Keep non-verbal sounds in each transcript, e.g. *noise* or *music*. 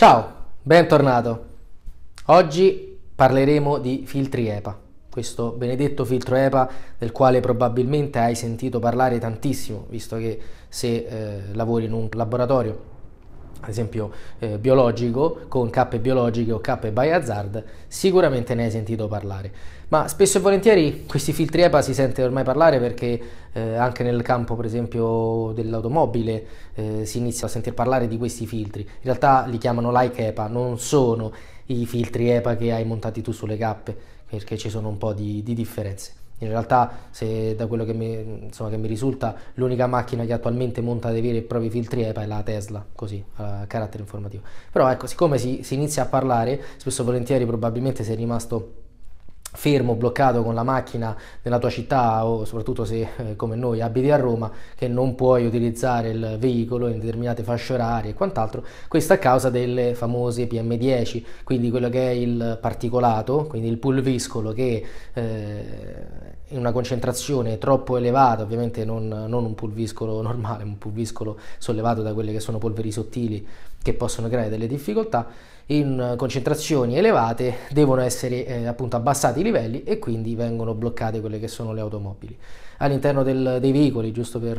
Ciao, bentornato. Oggi parleremo di filtri EPA, questo benedetto filtro EPA del quale probabilmente hai sentito parlare tantissimo, visto che se eh, lavori in un laboratorio ad esempio eh, biologico, con cappe biologiche o cappe by hazard, sicuramente ne hai sentito parlare. Ma spesso e volentieri questi filtri EPA si sente ormai parlare perché eh, anche nel campo, per esempio, dell'automobile eh, si inizia a sentir parlare di questi filtri. In realtà li chiamano like EPA, non sono i filtri EPA che hai montati tu sulle cappe, perché ci sono un po' di, di differenze. In realtà, se da quello che mi, insomma, che mi risulta, l'unica macchina che attualmente monta dei veri e propri filtri EPA è la Tesla, così, a carattere informativo. Però ecco, siccome si, si inizia a parlare, spesso e volentieri probabilmente sei rimasto fermo, bloccato con la macchina nella tua città o soprattutto se eh, come noi abiti a Roma che non puoi utilizzare il veicolo in determinate fasce orarie e quant'altro, questo a causa delle famose PM10, quindi quello che è il particolato, quindi il pulviscolo che eh, in una concentrazione troppo elevata, ovviamente non, non un pulviscolo normale, un pulviscolo sollevato da quelle che sono polveri sottili che possono creare delle difficoltà, in concentrazioni elevate devono essere eh, appunto abbassati i livelli e quindi vengono bloccate quelle che sono le automobili. All'interno del, dei veicoli, giusto per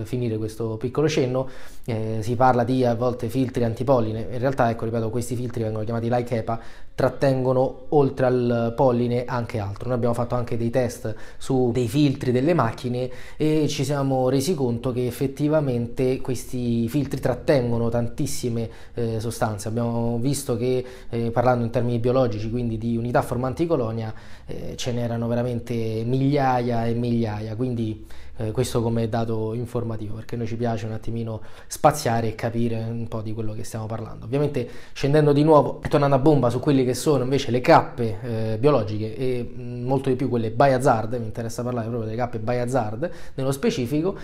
eh, finire questo piccolo cenno, eh, si parla di a volte filtri antipolline, in realtà ecco ripeto questi filtri vengono chiamati LIHEPA trattengono oltre al polline anche altro. Noi abbiamo fatto anche dei test su dei filtri delle macchine e ci siamo resi conto che effettivamente questi filtri trattengono tantissime eh, sostanze. Abbiamo visto che eh, parlando in termini biologici, quindi di unità formanti colonia, eh, ce n'erano veramente migliaia e migliaia, quindi eh, questo come dato informativo, perché noi ci piace un attimino spaziare e capire un po' di quello che stiamo parlando. Ovviamente scendendo di nuovo e tornando a bomba su quelle che sono invece le cappe eh, biologiche e mm, molto di più quelle by hazard, mi interessa parlare proprio delle cappe by hazard nello specifico,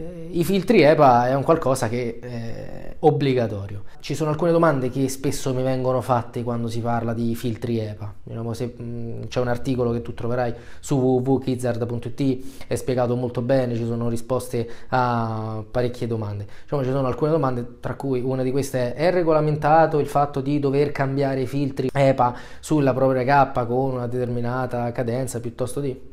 eh, I filtri EPA è un qualcosa che è eh, obbligatorio. Ci sono alcune domande che spesso mi vengono fatte quando si parla di filtri EPA. Diciamo, se, mh, mm, c'è un articolo che tu troverai su www.kizard.it, è spiegato molto bene, ci sono risposte a parecchie domande. Diciamo, ci sono alcune domande, tra cui una di queste è, è regolamentato il fatto di dover cambiare i filtri EPA sulla propria K con una determinata cadenza piuttosto di...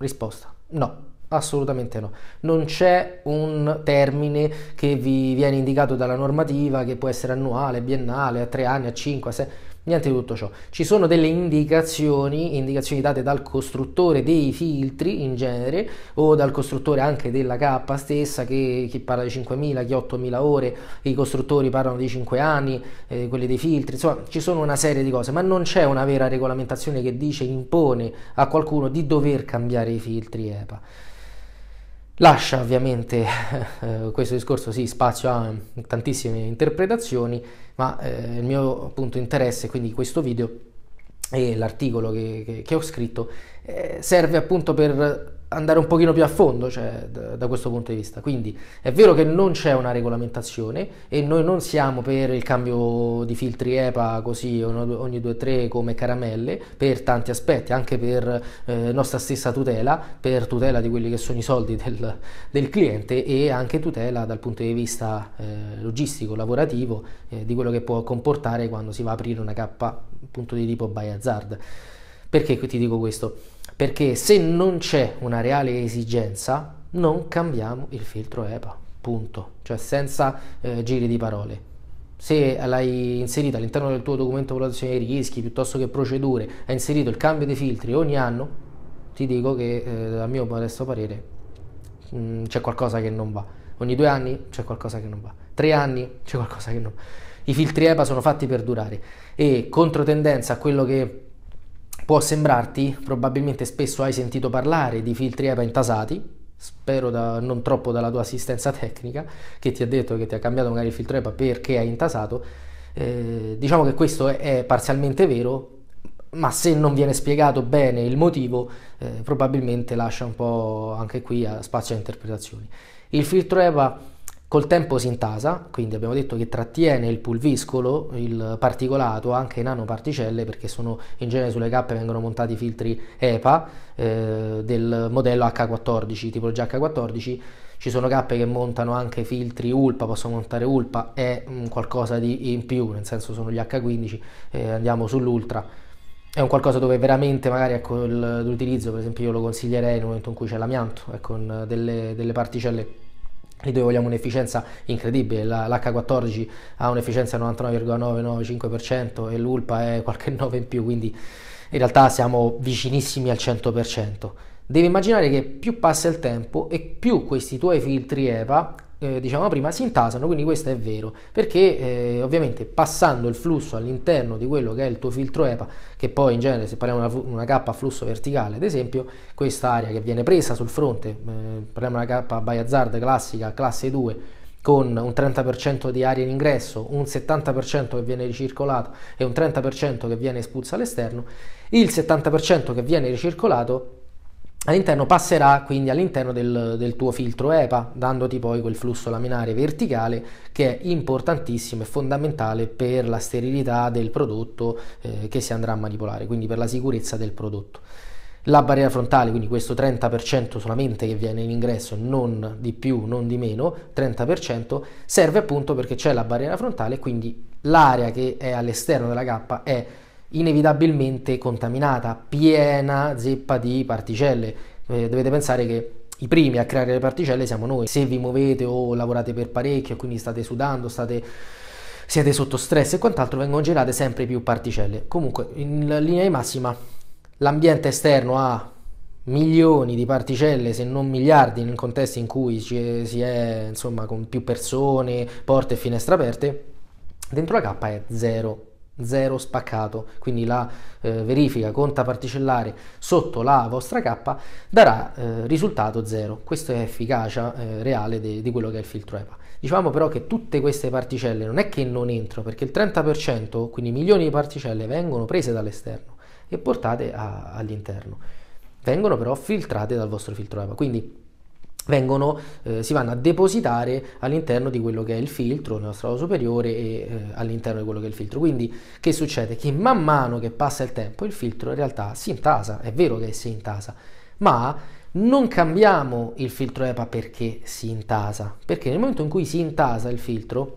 Risposta, no, Assolutamente no, non c'è un termine che vi viene indicato dalla normativa che può essere annuale, biennale, a tre anni, a cinque, a sei, niente di tutto ciò. Ci sono delle indicazioni, indicazioni date dal costruttore dei filtri in genere o dal costruttore anche della K stessa che chi parla di 5.000, chi 8.000 ore, i costruttori parlano di 5 anni, eh, quelli dei filtri, insomma ci sono una serie di cose, ma non c'è una vera regolamentazione che dice impone a qualcuno di dover cambiare i filtri EPA. Lascia ovviamente *laughs* eh, questo discorso sì, spazio a tantissime interpretazioni, ma eh, il mio appunto interesse, quindi questo video e l'articolo che, che, che ho scritto, eh, serve appunto per andare un pochino più a fondo cioè, da, da, questo punto di vista. Quindi è vero che non c'è una regolamentazione e noi non siamo per il cambio di filtri EPA così ogni 2-3 come caramelle per tanti aspetti, anche per eh, nostra stessa tutela, per tutela di quelli che sono i soldi del, del cliente e anche tutela dal punto di vista eh, logistico, lavorativo, eh, di quello che può comportare quando si va a aprire una cappa appunto di tipo by hazard. Perché ti dico questo? perché se non c'è una reale esigenza non cambiamo il filtro EPA, punto, cioè senza eh, giri di parole. Se l'hai inserito all'interno del tuo documento valutazione dei rischi piuttosto che procedure, hai inserito il cambio dei filtri ogni anno, ti dico che eh, a mio modesto parere mh, mm, c'è qualcosa che non va. Ogni due anni c'è qualcosa che non va. Tre anni c'è qualcosa che non va. I filtri EPA sono fatti per durare e contro tendenza a quello che Può sembrarti, probabilmente spesso hai sentito parlare di filtri EPA intasati, spero da, non troppo dalla tua assistenza tecnica, che ti ha detto che ti ha cambiato magari il filtro EPA perché hai intasato. Eh, diciamo che questo è, è, parzialmente vero, ma se non viene spiegato bene il motivo, eh, probabilmente lascia un po' anche qui a spazio a interpretazioni. Il filtro EPA Col tempo si intasa, quindi abbiamo detto che trattiene il pulviscolo, il particolato, anche nanoparticelle, perché sono, in genere sulle cappe vengono montati filtri EPA eh, del modello H14, tipologia H14. Ci sono cappe che montano anche filtri ULPA, possono montare ULPA, è mh, mm, qualcosa di in più, nel senso sono gli H15, eh, andiamo sull'Ultra. È un qualcosa dove veramente magari ecco, l'utilizzo, per esempio io lo consiglierei nel momento in cui c'è l'amianto, ecco, con delle, delle particelle lì dove vogliamo un'efficienza incredibile, l'H14 ha un'efficienza del 99,995% e l'ULPA è qualche 9 *laughs* in più, quindi in realtà siamo vicinissimi al 100%. Devi immaginare che più passa il tempo e più questi tuoi filtri EPA eh, diciamo prima, si intasano, quindi questo è vero, perché eh, ovviamente passando il flusso all'interno di quello che è il tuo filtro EPA, che poi in genere se parliamo di una, K a flusso verticale, ad esempio, questa area che viene presa sul fronte, eh, parliamo di una K by hazard classica classe 2, con un 30% di aria in ingresso, un 70% che viene ricircolato e un 30% che viene espulso all'esterno, il 70% che viene ricircolato all'interno passerà quindi all'interno del, del, tuo filtro EPA, dandoti poi quel flusso laminare verticale che è importantissimo e fondamentale per la sterilità del prodotto eh, che si andrà a manipolare, quindi per la sicurezza del prodotto. La barriera frontale, quindi questo 30% solamente che viene in ingresso, non di più, non di meno, 30%, serve appunto perché c'è la barriera frontale, quindi l'area che è all'esterno della cappa è inevitabilmente contaminata, piena zeppa di particelle. Eh, dovete pensare che i primi a creare le particelle siamo noi. Se vi muovete o lavorate per parecchio, quindi state sudando, state, siete sotto stress e quant'altro, vengono generate sempre più particelle. Comunque, in linea di massima, l'ambiente esterno ha milioni di particelle, se non miliardi, nel contesto in cui ci, si è insomma con più persone, porte e finestre aperte. Dentro la K è zero 0 spaccato, quindi la eh, verifica conta particellare sotto la vostra K darà eh, risultato 0. Questa è efficacia eh, reale di quello che è il filtro EPA. Diciamo però che tutte queste particelle non è che non entrano, perché il 30%, quindi milioni di particelle, vengono prese dall'esterno e portate a, all'interno. Vengono però filtrate dal vostro filtro EPA. Quindi vengono, eh, si vanno a depositare all'interno di quello che è il filtro, nello strato superiore e eh, all'interno di quello che è il filtro. Quindi che succede? Che man mano che passa il tempo il filtro in realtà si intasa, è vero che si intasa, ma non cambiamo il filtro EPA perché si intasa, perché nel momento in cui si intasa il filtro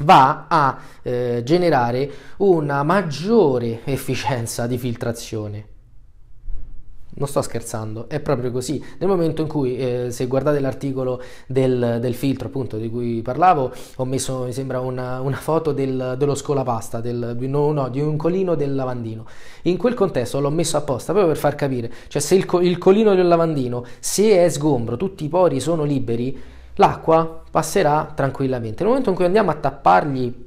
va a eh, generare una maggiore efficienza di filtrazione non sto scherzando, è proprio così. Nel momento in cui, eh, se guardate l'articolo del, del, filtro appunto di cui parlavo, ho messo, mi sembra, una, una foto del, dello scolapasta, del, no, no, di un colino del lavandino. In quel contesto l'ho messo apposta proprio per far capire, cioè se il, il colino del lavandino, se è sgombro, tutti i pori sono liberi, l'acqua passerà tranquillamente. Nel momento in cui andiamo a tappargli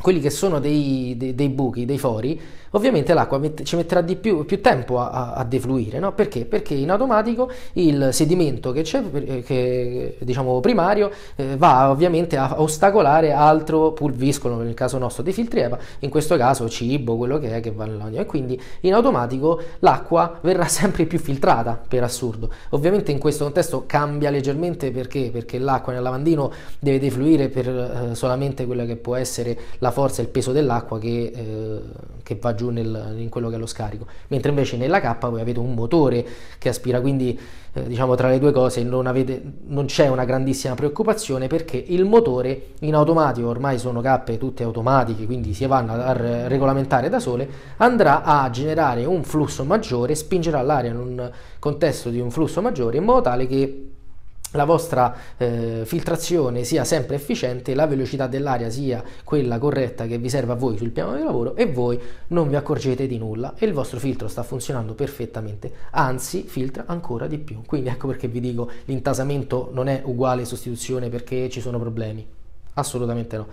quelli che sono dei, dei, dei buchi, dei fori, ovviamente l'acqua met- ci metterà di più, più tempo a, a, a defluire, no? perché? perché? in automatico il sedimento che c'è, eh, che, diciamo primario, eh, va ovviamente a ostacolare altro pulviscolo, nel caso nostro dei filtri EPA, in questo caso cibo, quello che è che va all'ogno e quindi in automatico l'acqua verrà *laughs* sempre più filtrata per assurdo. Ovviamente in questo contesto cambia leggermente perché? Perché l'acqua nel lavandino deve defluire per eh, solamente quella che può essere la forza e il peso dell'acqua che, eh, che va giù nel, in quello che è lo scarico, mentre invece nella K voi avete un motore che aspira, quindi eh, diciamo tra le due cose non, avete, non c'è una grandissima preoccupazione perché il motore in automatico, ormai sono cappe tutte automatiche, quindi si vanno a regolamentare da sole, andrà a generare un flusso maggiore, spingerà l'aria in un contesto di un flusso maggiore in modo tale che la vostra eh, filtrazione sia sempre efficiente, la velocità dell'aria sia quella corretta che vi serve a voi sul piano di lavoro e voi non vi accorgete di nulla e il vostro filtro sta funzionando perfettamente, anzi filtra ancora di più. Quindi ecco perché vi dico l'intasamento non è uguale sostituzione perché ci sono problemi, assolutamente no.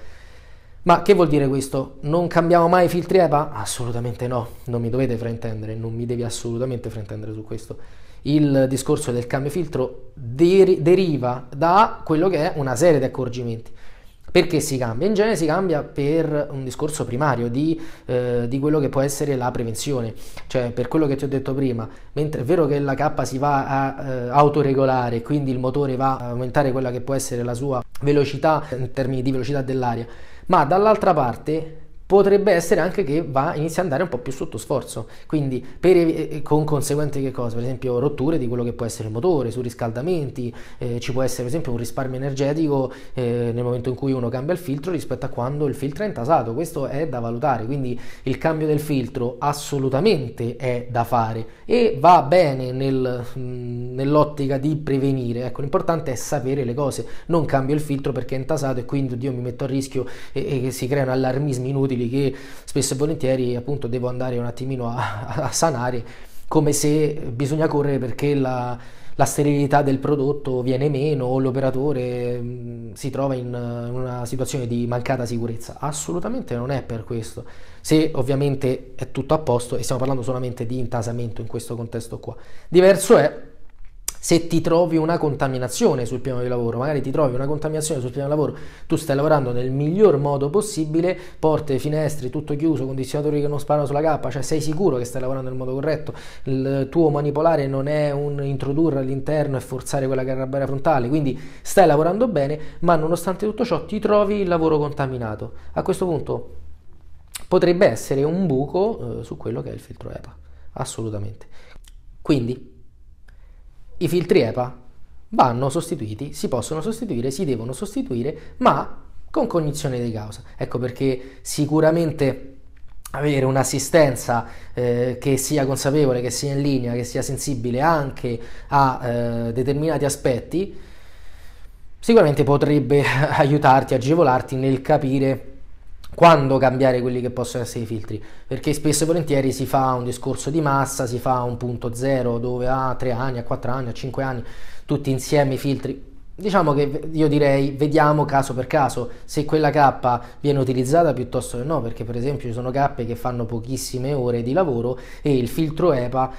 Ma che vuol dire questo? Non cambiamo mai i filtri EPA? Assolutamente no, non mi dovete fraintendere, non mi devi assolutamente fraintendere su questo il discorso del cambio filtro der- deriva da quello che è una serie di accorgimenti. Perché si cambia? In genere si cambia per un discorso primario di, eh, di, quello che può essere la prevenzione, cioè per quello che ti ho detto prima, mentre è vero che la K si va a eh, autoregolare, quindi il motore va a aumentare quella che può essere la sua velocità in termini di velocità dell'aria, ma dall'altra parte potrebbe essere anche che va, inizia ad andare un po' più sotto sforzo, quindi per, eh, con conseguenti che cosa? Per esempio rotture di quello che può essere il motore, surriscaldamenti, eh, ci può essere per esempio un risparmio energetico eh, nel momento in cui uno cambia il filtro rispetto a quando il filtro è intasato, questo è da valutare, quindi il cambio del filtro assolutamente è da fare e va bene nel, mm, nell'ottica di prevenire, ecco l'importante è sapere le cose, non cambio il filtro perché è intasato e quindi oddio, mi metto a rischio e, e si creano allarmismi inutili inutili che spesso e volentieri appunto devo andare un attimino a, a sanare come se bisogna correre perché la, la sterilità del prodotto viene meno o l'operatore mm, si trova in, in una situazione di mancata sicurezza. Assolutamente non è per questo. Se ovviamente è tutto a posto e stiamo parlando solamente di intasamento in questo contesto qua. Diverso è se ti trovi una contaminazione sul piano di lavoro, magari ti trovi una contaminazione sul piano di lavoro, tu stai lavorando nel miglior modo possibile, porte, finestre, tutto chiuso, condizionatori che non sparano sulla cappa, cioè sei sicuro che stai lavorando nel modo corretto, il tuo manipolare non è un introdurre all'interno e forzare quella carabina frontale, quindi stai lavorando bene, ma nonostante tutto ciò ti trovi il lavoro contaminato. A questo punto potrebbe essere un buco eh, su quello che è il filtro EPA, assolutamente. Quindi i filtri EPA vanno sostituiti, si possono sostituire, si devono sostituire, ma con cognizione di causa. Ecco perché sicuramente avere un'assistenza eh, che sia consapevole, che sia in linea, che sia sensibile anche a eh, determinati aspetti, sicuramente potrebbe *laughs* aiutarti, agevolarti nel capire quando cambiare quelli che possono essere i filtri, perché spesso e volentieri si fa un discorso di massa, si fa un punto zero dove a ah, 3 anni, a quattro anni, a cinque anni, tutti insieme i filtri. Diciamo che io direi vediamo caso per caso se quella K viene utilizzata piuttosto che no, perché per esempio ci sono K che fanno pochissime ore di lavoro e il filtro EPA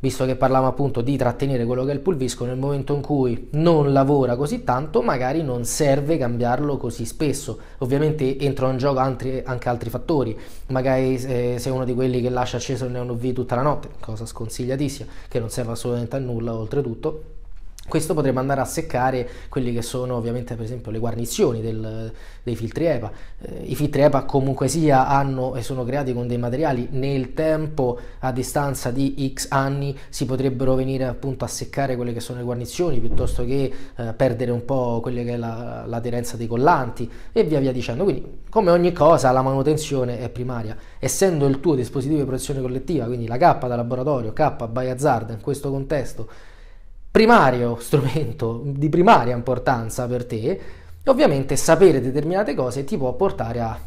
visto che parlavamo appunto di trattenere quello che è il pulvisco, nel momento in cui non lavora così tanto, magari non serve cambiarlo così spesso. Ovviamente entrano in gioco altri, anche altri fattori, magari eh, sei uno di quelli che lascia acceso il neon UV tutta la notte, cosa sconsigliatissima, che non serve assolutamente a nulla oltretutto questo potrebbe andare a seccare quelli che sono ovviamente per esempio le guarnizioni del, dei filtri EPA. Eh, I filtri EPA comunque sia hanno e sono creati con dei materiali nel tempo a distanza di x anni si potrebbero venire appunto a seccare quelle che sono le guarnizioni piuttosto che eh, perdere un po' quella che è la, l'aderenza dei collanti e via via dicendo. Quindi come ogni cosa la manutenzione è primaria. Essendo il tuo dispositivo di protezione collettiva, quindi la K da laboratorio, K by Hazard in questo contesto primario strumento, di primaria importanza per te, ovviamente sapere determinate cose ti può portare a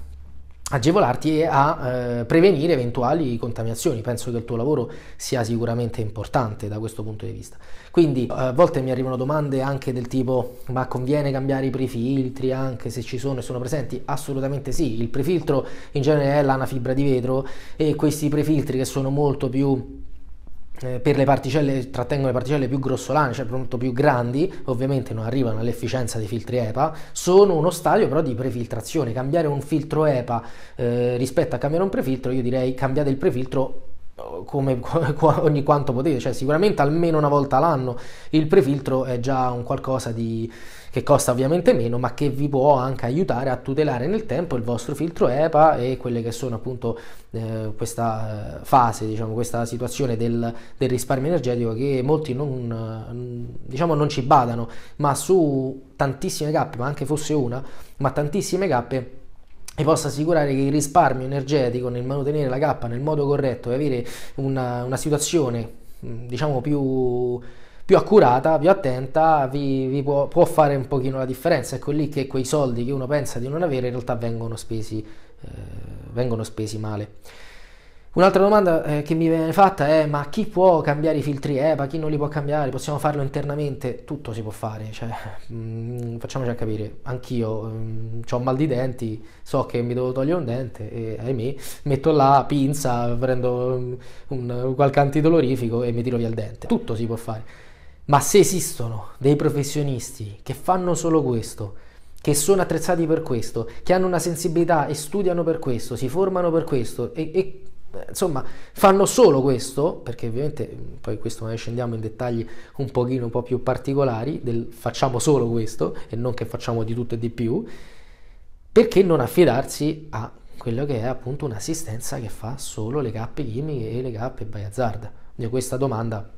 agevolarti e a eh, prevenire eventuali contaminazioni. Penso che il tuo lavoro sia sicuramente importante da questo punto di vista. Quindi eh, a volte mi arrivano domande anche del tipo ma conviene cambiare i prefiltri anche se ci sono e sono presenti? Assolutamente sì, il prefiltro in genere è l'anafibra di vetro e questi prefiltri che sono molto più eh, per le particelle, trattengono le particelle più grossolane, cioè molto più grandi, ovviamente non arrivano all'efficienza dei filtri EPA, sono uno stadio però di prefiltrazione. Cambiare un filtro EPA eh, rispetto a cambiare un prefiltro, io direi cambiate il prefiltro eh, come *laughs* ogni quanto potete, cioè sicuramente almeno una volta all'anno il prefiltro è già un qualcosa di che costa ovviamente meno ma che vi può anche aiutare a tutelare nel tempo il vostro filtro EPA e quelle che sono appunto eh, questa eh, fase, diciamo, questa situazione del, del risparmio energetico che molti non, eh, diciamo, non ci badano, ma su tantissime cappe, ma anche fosse una, ma tantissime cappe vi posso assicurare che il risparmio energetico nel mantenere la cappa nel modo corretto e avere una, una situazione diciamo più più accurata, più attenta, vi, vi può, può, fare un pochino la differenza. Ecco lì che quei soldi che uno pensa di non avere in realtà vengono spesi, eh, vengono spesi male. Un'altra domanda eh, che mi viene fatta è ma chi può cambiare i filtri EPA, chi non li può cambiare, possiamo farlo internamente? Tutto si può fare, cioè, mh, mm, facciamoci capire, anch'io mm, ho mal di denti, so che mi devo togliere un dente e ahimè metto là pinza, prendo un, mm, un, qualche antidolorifico e mi tiro via il dente, tutto si può fare. Ma se esistono dei professionisti che fanno solo questo, che sono attrezzati per questo, che hanno una sensibilità e studiano per questo, si formano per questo e, e insomma fanno solo questo, perché ovviamente mm, poi questo magari scendiamo in dettagli un pochino un po' più particolari del facciamo solo questo e non che facciamo di tutto e di più, perché non affidarsi a quello che è appunto un'assistenza che fa solo le cappe chimiche e le cappe by hazard. Quindi questa domanda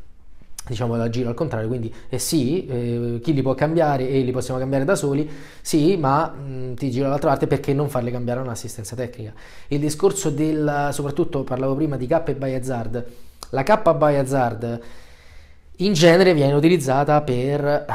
diciamo la giro al contrario, quindi eh sì, eh, chi li può cambiare e li possiamo cambiare da soli, sì, ma mh, mm, ti giro dall'altra parte perché non farli cambiare a un'assistenza tecnica. Il discorso del, soprattutto parlavo prima di K e by Hazard, la K by Hazard in genere viene utilizzata per eh,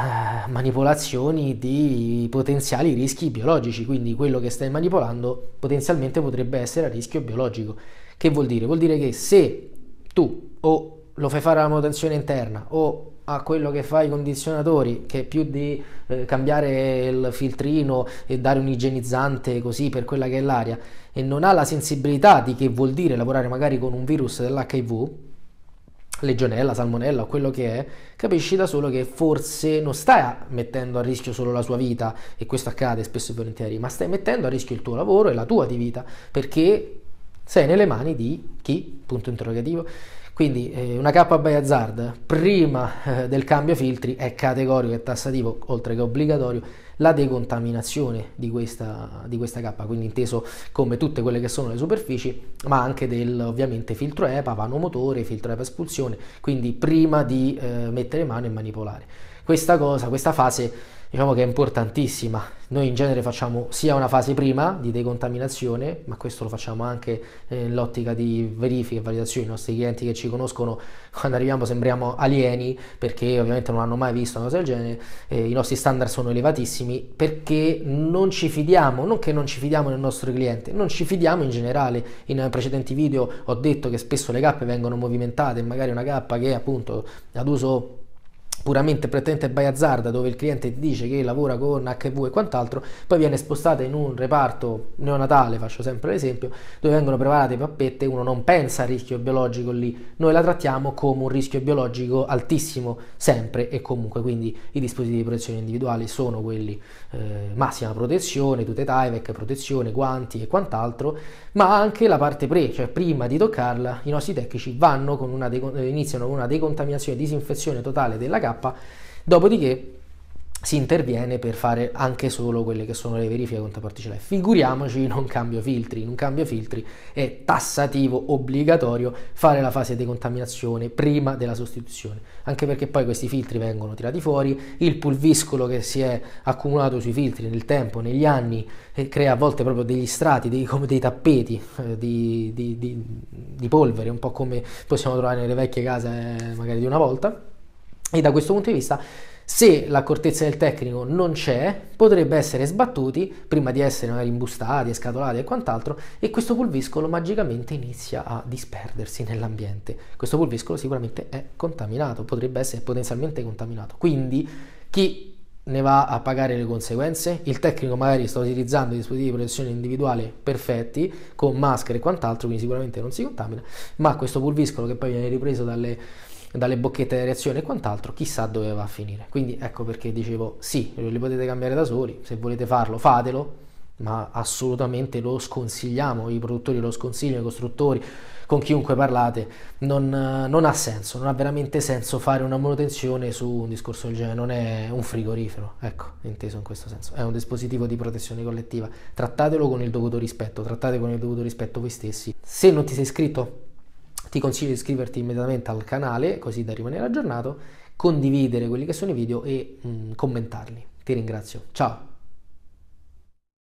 manipolazioni di potenziali rischi biologici, quindi quello che stai manipolando potenzialmente potrebbe essere a rischio biologico. Che vuol dire? Vuol dire che se tu o lo fai fare alla manutenzione interna o a quello che fa i condizionatori, che più di eh, cambiare il filtrino e dare un igienizzante così per quella che è l'aria, e non ha la sensibilità di che vuol dire lavorare magari con un virus dell'HIV, legionella, salmonella o quello che è, capisci da solo che forse non stai mettendo a rischio solo la sua vita, e questo accade spesso e volentieri, ma stai mettendo a rischio il tuo lavoro e la tua di vita, perché sei nelle mani di chi? Punto interrogativo quindi eh, una K by Hazard prima eh, del cambio filtri è categorico e tassativo, oltre che obbligatorio, la decontaminazione di questa, di questa K, quindi inteso come tutte quelle che sono le superfici, ma anche del ovviamente filtro EPA, vano motore, filtro EPA espulsione, quindi prima di eh, mettere mano e manipolare. Questa cosa, questa fase diciamo che è importantissima. Noi in genere facciamo sia una fase prima di decontaminazione, ma questo lo facciamo anche eh, nell'ottica di verifiche e validazioni. I nostri clienti che ci conoscono, *laughs* quando arriviamo sembriamo alieni, perché ovviamente non hanno mai visto una cosa del genere, eh, i nostri standard sono elevatissimi, perché non ci fidiamo, non che non ci fidiamo nel nostro cliente, non ci fidiamo in generale. In precedenti video ho detto che spesso le cappe vengono movimentate, magari una cappa che appunto ad uso puramente pretente baiazzarda dove il cliente dice che lavora con HV e quant'altro, poi viene spostata in un reparto neonatale, faccio sempre l'esempio, dove vengono preparate pappette, uno non pensa al rischio biologico lì, noi la trattiamo come un rischio biologico altissimo sempre e comunque, quindi i dispositivi di protezione individuale sono quelli eh, massima protezione, tute Tyvek, protezione, guanti e quant'altro, ma anche la parte pre, cioè prima di toccarla i nostri tecnici vanno con una iniziano con una decontaminazione e disinfezione totale della casa K, dopodiché si interviene per fare anche solo quelle che sono le verifiche contaparticelle. Figuriamoci in un cambio filtri, In un cambio filtri è tassativo, obbligatorio fare la fase di contaminazione prima della sostituzione, anche perché poi questi filtri vengono tirati fuori, il pulviscolo che si è accumulato sui filtri nel tempo, negli anni, e eh, crea a volte proprio degli strati, dei, come dei tappeti eh, di, di, di, di polvere, un po' come possiamo trovare nelle vecchie case eh, magari di una volta e da questo punto di vista, se l'accortezza del tecnico non c'è, potrebbe essere sbattuti prima di essere magari imbustati, scatolati e quant'altro, e questo pulviscolo magicamente inizia a disperdersi nell'ambiente. Questo pulviscolo sicuramente è contaminato, potrebbe essere potenzialmente contaminato. Quindi chi ne va a pagare le conseguenze. Il tecnico magari sta utilizzando dispositivi di protezione individuale perfetti, con maschere e quant'altro, quindi sicuramente non si contamina, ma questo pulviscolo che poi viene ripreso dalle dalle bocchette di reazione e quant'altro, chissà dove va a finire. Quindi ecco perché dicevo sì, li potete cambiare da soli, se volete farlo fatelo, ma assolutamente lo sconsigliamo, i produttori lo sconsigliano, i costruttori, con chiunque parlate, non, non, ha senso, non ha veramente senso fare una manutenzione su un discorso del genere, non è un frigorifero, ecco, inteso in questo senso, è un dispositivo di protezione collettiva, trattatelo con il dovuto rispetto, trattate con il dovuto rispetto voi stessi. Se non ti sei iscritto ti consiglio di iscriverti immediatamente al canale così da rimanere aggiornato, condividere quelli che sono i video e mh, mm, commentarli. Ti ringrazio. Ciao!